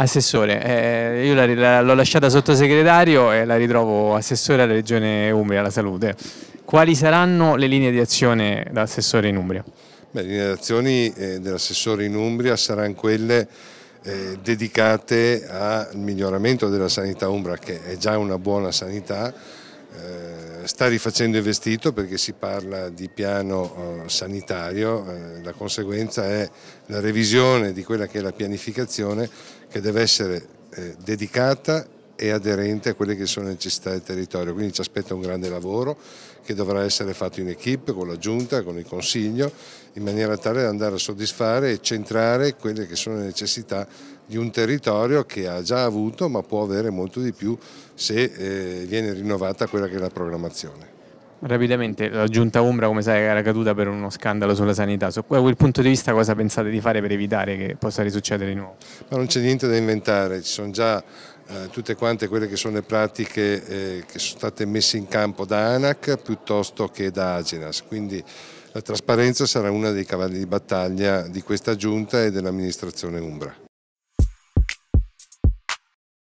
Assessore, eh, io la, l'ho lasciata sottosegretario e la ritrovo assessore alla Regione Umbria, alla Salute. Quali saranno le linee di azione dell'assessore in Umbria? Beh, le linee di azione eh, dell'assessore in Umbria saranno quelle eh, dedicate al miglioramento della sanità umbra, che è già una buona sanità, eh, sta rifacendo il vestito perché si parla di piano eh, sanitario, eh, la conseguenza è la revisione di quella che è la pianificazione che deve essere dedicata e aderente a quelle che sono le necessità del territorio. Quindi ci aspetta un grande lavoro che dovrà essere fatto in equip, con la Giunta, con il Consiglio, in maniera tale da andare a soddisfare e centrare quelle che sono le necessità di un territorio che ha già avuto ma può avere molto di più se eh, viene rinnovata quella che è la programmazione. Rapidamente, la giunta Umbra come sai era caduta per uno scandalo sulla sanità, su quel punto di vista cosa pensate di fare per evitare che possa risuccedere di nuovo? Ma non c'è niente da inventare, ci sono già eh, tutte quante quelle che sono le pratiche eh, che sono state messe in campo da ANAC piuttosto che da Agenas. Quindi la trasparenza sarà uno dei cavalli di battaglia di questa giunta e dell'amministrazione Umbra.